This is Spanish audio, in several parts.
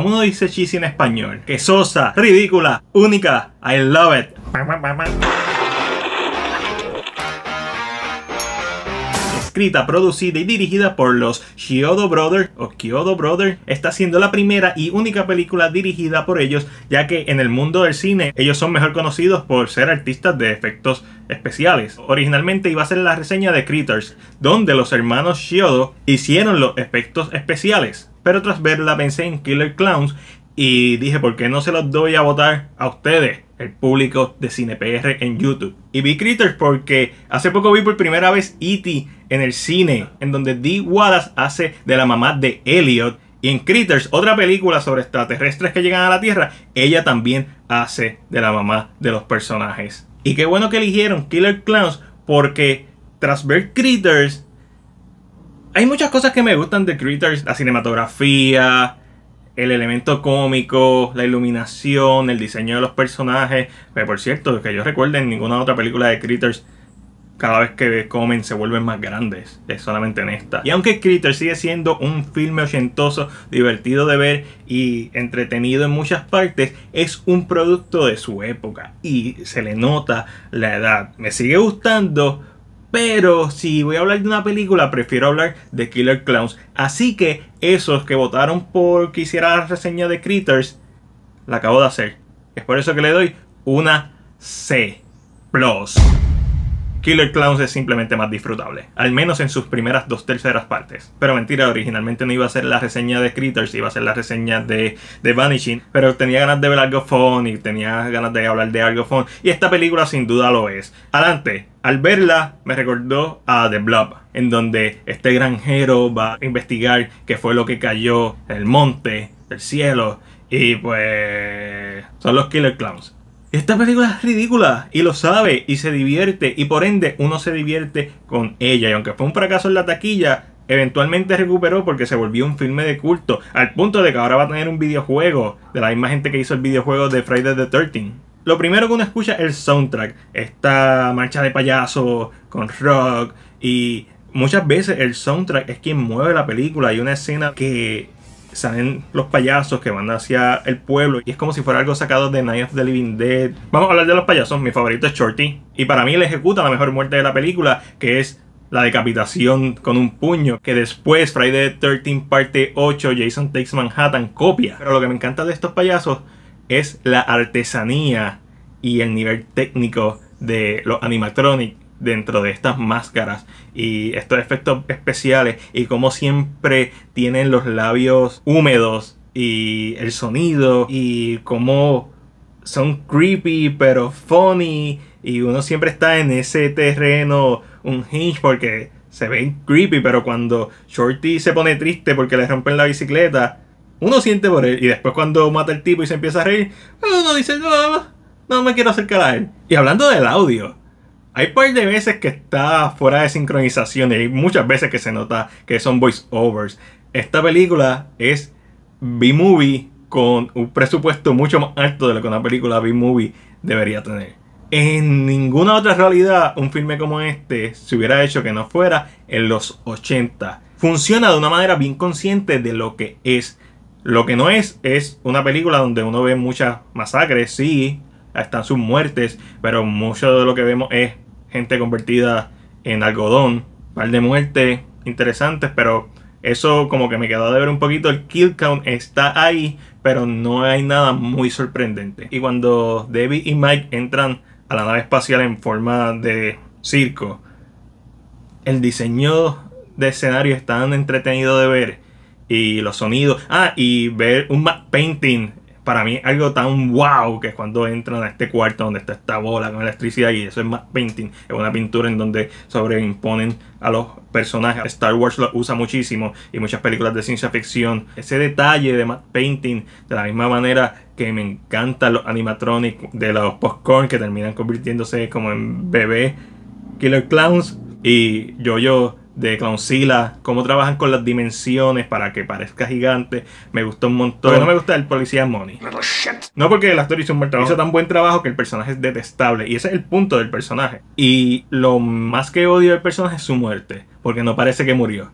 ¿Cómo uno dice cheesy en español? Que sosa, ridícula, única. I love it. producida y dirigida por los Shiodo Brothers o Kyodo Brothers, está siendo la primera y única película dirigida por ellos, ya que en el mundo del cine ellos son mejor conocidos por ser artistas de efectos especiales. Originalmente iba a ser la reseña de Critters, donde los hermanos Shiodo hicieron los efectos especiales pero tras verla pensé en Killer Clowns y dije, ¿por qué no se los doy a votar a ustedes, el público de CinePR en YouTube? Y vi Critters porque hace poco vi por primera vez E.T. en el cine, en donde Dee Wallace hace de la mamá de Elliot. Y en Critters, otra película sobre extraterrestres que llegan a la Tierra, ella también hace de la mamá de los personajes. Y qué bueno que eligieron Killer Clowns porque tras ver Critters, hay muchas cosas que me gustan de Critters, la cinematografía, el elemento cómico, la iluminación, el diseño de los personajes. Pero por cierto, que yo recuerde, en ninguna otra película de Critters cada vez que comen se vuelven más grandes. Es solamente en esta. Y aunque Critters sigue siendo un filme ochentoso, divertido de ver y entretenido en muchas partes, es un producto de su época y se le nota la edad. Me sigue gustando, pero si voy a hablar de una película, prefiero hablar de Killer Clowns. Así que esos que votaron por que hiciera la reseña de Critters, la acabo de hacer. Es por eso que le doy una C. Killer Clowns es simplemente más disfrutable, al menos en sus primeras dos terceras partes. Pero mentira, originalmente no iba a ser la reseña de Critters, iba a ser la reseña de, de Vanishing, pero tenía ganas de ver algo y tenía ganas de hablar de algo y esta película sin duda lo es. Adelante, al verla me recordó a The Blob, en donde este granjero va a investigar qué fue lo que cayó del monte, del cielo, y pues son los Killer Clowns. Esta película es ridícula y lo sabe y se divierte y por ende uno se divierte con ella y aunque fue un fracaso en la taquilla, eventualmente recuperó porque se volvió un filme de culto al punto de que ahora va a tener un videojuego de la misma gente que hizo el videojuego de Friday the 13 lo primero que uno escucha es el soundtrack. Esta marcha de payaso con rock y muchas veces el soundtrack es quien mueve la película. Hay una escena que salen los payasos que van hacia el pueblo y es como si fuera algo sacado de Night of the Living Dead. Vamos a hablar de los payasos, mi favorito es Shorty y para mí le ejecuta la mejor muerte de la película que es la decapitación con un puño que después Friday the 13 parte 8 Jason Takes Manhattan copia. Pero lo que me encanta de estos payasos es la artesanía y el nivel técnico de los animatronics dentro de estas máscaras y estos efectos especiales y como siempre tienen los labios húmedos y el sonido y como son creepy pero funny y uno siempre está en ese terreno un hinge porque se ven creepy pero cuando Shorty se pone triste porque le rompen la bicicleta uno siente por él. Y después cuando mata el tipo y se empieza a reír, uno dice, no, no me quiero acercar a él. Y hablando del audio, hay par de veces que está fuera de sincronización y hay muchas veces que se nota que son voiceovers. Esta película es B-Movie con un presupuesto mucho más alto de lo que una película B-Movie debería tener. En ninguna otra realidad un filme como este se hubiera hecho que no fuera en los 80. Funciona de una manera bien consciente de lo que es lo que no es, es una película donde uno ve muchas masacres, sí, están sus muertes, pero mucho de lo que vemos es gente convertida en algodón, par de muertes interesantes, pero eso como que me quedó de ver un poquito. El kill count está ahí, pero no hay nada muy sorprendente. Y cuando Debbie y Mike entran a la nave espacial en forma de circo, el diseño de escenario es tan entretenido de ver y los sonidos. Ah, y ver un matte painting para mí algo tan wow que es cuando entran a este cuarto donde está esta bola con electricidad y eso es más painting, es una pintura en donde sobreimponen a los personajes. Star Wars lo usa muchísimo y muchas películas de ciencia ficción. Ese detalle de matte painting, de la misma manera que me encantan los animatronics de los popcorn que terminan convirtiéndose como en bebés Killer Clowns y yo yo de Clownzilla. cómo trabajan con las dimensiones para que parezca gigante. Me gustó un montón. Pero no me gusta el policía Money. Oh, no porque el actor hizo un buen trabajo. Hizo tan buen trabajo que el personaje es detestable. Y ese es el punto del personaje. Y lo más que odio del personaje es su muerte. Porque no parece que murió.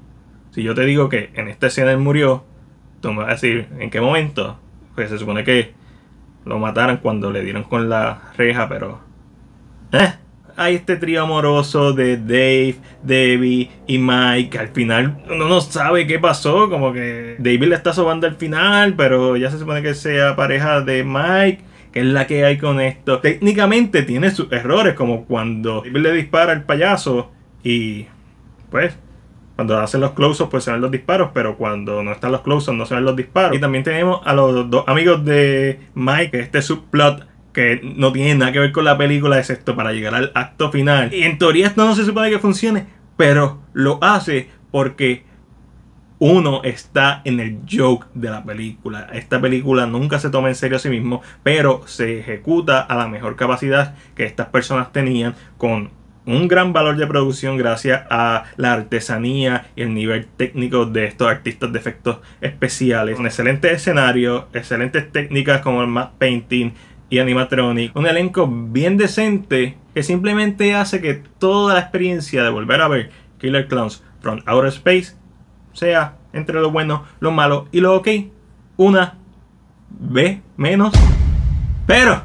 Si yo te digo que en esta escena él murió, tú me vas a decir, ¿en qué momento? Pues se supone que lo mataron cuando le dieron con la reja, pero... ¿Eh? hay este trío amoroso de Dave, Debbie y Mike, al final uno no sabe qué pasó, como que David le está sobando al final, pero ya se supone que sea pareja de Mike que es la que hay con esto. Técnicamente tiene sus errores, como cuando David le dispara al payaso y pues cuando hacen los close pues se ven los disparos, pero cuando no están los close no se ven los disparos. Y también tenemos a los dos amigos de Mike, este subplot que no tiene nada que ver con la película, excepto para llegar al acto final. Y en teoría esto no se supone que funcione, pero lo hace porque uno está en el joke de la película. Esta película nunca se toma en serio a sí mismo, pero se ejecuta a la mejor capacidad que estas personas tenían con un gran valor de producción gracias a la artesanía y el nivel técnico de estos artistas de efectos especiales. Con excelentes escenarios, excelentes técnicas como el matte painting, y animatronic. Un elenco bien decente que simplemente hace que toda la experiencia de volver a ver Killer Clowns from Outer Space sea entre lo bueno, lo malo y lo ok. Una B menos. Pero